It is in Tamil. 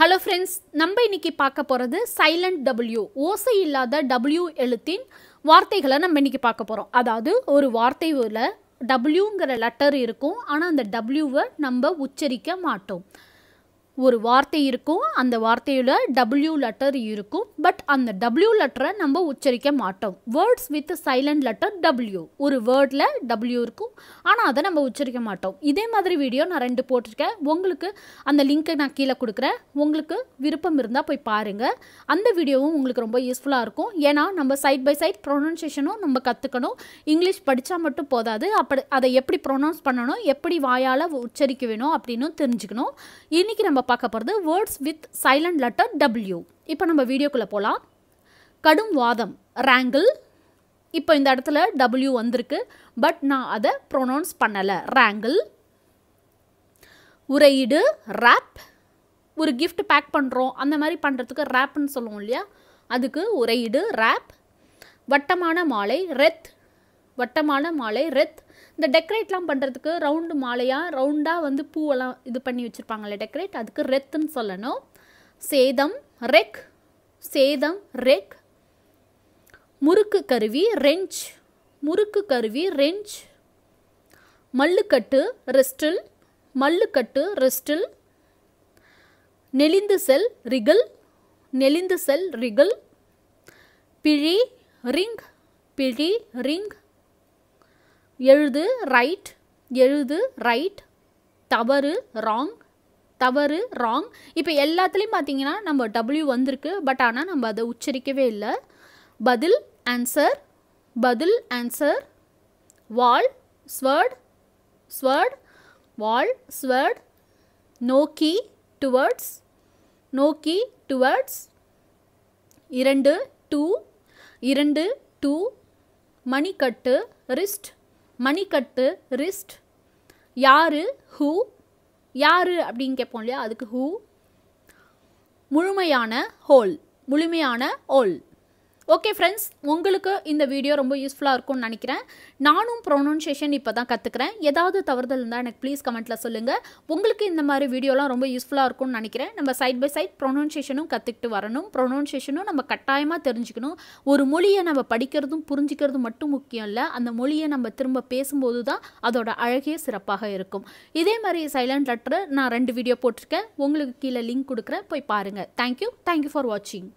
ஹலோ ஃப்ரெண்ட்ஸ் நம்ம இன்னைக்கு பார்க்க போகிறது சைலண்ட் டபிள்யூ ஓசை இல்லாத டபிள்யூ எழுத்தின் வார்த்தைகளை நம்ம இன்னைக்கு பார்க்க போகிறோம் அதாவது ஒரு வார்த்தையில் டபிள்யூங்கிற லெட்டர் இருக்கும் ஆனால் அந்த டபிள்யூவை நம்ம உச்சரிக்க மாட்டோம் ஒரு வார்த்தை இருக்கும் அந்த வார்த்தையில் டபிள்யூ லெட்டர் இருக்கும் பட் அந்த டபிள்யூ லெட்டரை நம்ம உச்சரிக்க மாட்டோம் words with silent letter W ஒரு வேர்டில் டபிள்யூ இருக்கும் ஆனால் அதை நம்ம உச்சரிக்க மாட்டோம் இதே மாதிரி வீடியோ நான் ரெண்டு போட்டிருக்கேன் உங்களுக்கு அந்த லிங்க்கை நான் கீழே கொடுக்குறேன் உங்களுக்கு விருப்பம் இருந்தால் போய் பாருங்கள் அந்த வீடியோவும் உங்களுக்கு ரொம்ப யூஸ்ஃபுல்லாக இருக்கும் ஏன்னா நம்ம சைட் பை சைட் ப்ரொனன்சியேஷனும் நம்ம கற்றுக்கணும் இங்கிலீஷ் படித்தா மட்டும் போதாது அப்படி அதை எப்படி ப்ரொனவுன்ஸ் பண்ணணும் எப்படி வாயால் உச்சரிக்க வேணும் அப்படின்னு தெரிஞ்சுக்கணும் இன்றைக்கி நம்ம பார்க்க போகிறது words with silent letter W இப்போ நம்ம வீடியோக்குள்ளே போகலாம் கடும் வாதம் ரேங்கிள் இப்போ இந்த இடத்துல டபிள்யூ வந்திருக்கு பட் நான் அதை ப்ரொனவுன்ஸ் பண்ணலை ரேங்கிள் உரையீடு ரேப் ஒரு கிஃப்ட் பேக் பண்ணுறோம் அந்த மாதிரி பண்ணுறதுக்கு ரேப்னு சொல்லுவோம் இல்லையா அதுக்கு உரையீடு ரேப் வட்டமான மாலை ரெத் வட்டமான மாலை ரெத் இந்த டெக்கரேட்லாம் பண்ணுறதுக்கு ரவுண்டு மாலையாக ரவுண்டாக வந்து பூவெல்லாம் இது பண்ணி வச்சுருப்பாங்களே டெக்கரேட் அதுக்கு ரெத்துன்னு சொல்லணும் சேதம் ரெக் சேதம் ரெக் முறுக்கு கருவி ரெஞ்ச் முறுக்கு கருவி ரெஞ்ச் மல்லுக்கட்டு ரெஸ்டில் மல்லுக்கட்டு ரெஸ்டில் நெளிந்து செல் ரிகல் நெளிந்து செல் ரிகல் பிழி ரிங் பிழி ரிங் எழுது ரைட் எழுது ரைட் தவறு ராங் தவறு ராங் இப்போ எல்லாத்துலேயும் பார்த்தீங்கன்னா நம்ம டபிள்யூ வந்திருக்கு பட் ஆனால் நம்ம அதை உச்சரிக்கவே இல்லை பதில் ஆன்சர் பதில் ஆன்சர் வால் ஸ்வர்ட் ஸ்வர்ட் வால் ஸ்வர்ட் நோக்கி டுவர்ட்ஸ் நோக்கி டுவர்ட்ஸ் இரண்டு டூ இரண்டு டூ மணிக்கட்டு ரிஸ்ட் மணிக்கட்டு ரிஸ்ட் யாரு ஹூ யாரு அப்படின்னு கேட்போம் இல்லையா அதுக்கு ஹூ முழுமையான ஹோல் முழுமையான ஓல் ஓகே ஃப்ரெண்ட்ஸ் உங்களுக்கு இந்த வீடியோ ரொம்ப யூஸ்ஃபுல்லாக இருக்கும்னு நினைக்கிறேன் நானும் ப்ரொனன்சியேஷன் இப்போ தான் கற்றுக்கிறேன் ஏதாவது தவறுதல் இருந்தால் எனக்கு ப்ளீஸ் கமெண்ட்டில் சொல்லுங்கள் உங்களுக்கு இந்த மாதிரி வீடியோலாம் ரொம்ப யூஸ்ஃபுல்லாக இருக்கும்னு நினைக்கிறேன் நம்ம சைட் பை சைட் ப்ரொனன்சியேஷனும் கற்றுக்கிட்டு வரணும் ப்ரொனன்சியேஷனும் நம்ம கட்டாயமாக தெரிஞ்சுக்கணும் ஒரு மொழியை நம்ம படிக்கிறதும் புரிஞ்சிக்கிறதும் மட்டும் முக்கியம் இல்லை அந்த மொழியை நம்ம திரும்ப பேசும்போது தான் அதோட அழகே சிறப்பாக இருக்கும் இதே மாதிரி சைலண்ட் லெட்டர் நான் ரெண்டு வீடியோ போட்டிருக்கேன் உங்களுக்கு கீழே லிங்க் கொடுக்குறேன் போய் பாருங்கள் தேங்க்யூ தேங்க்யூ ஃபார் வாட்சிங்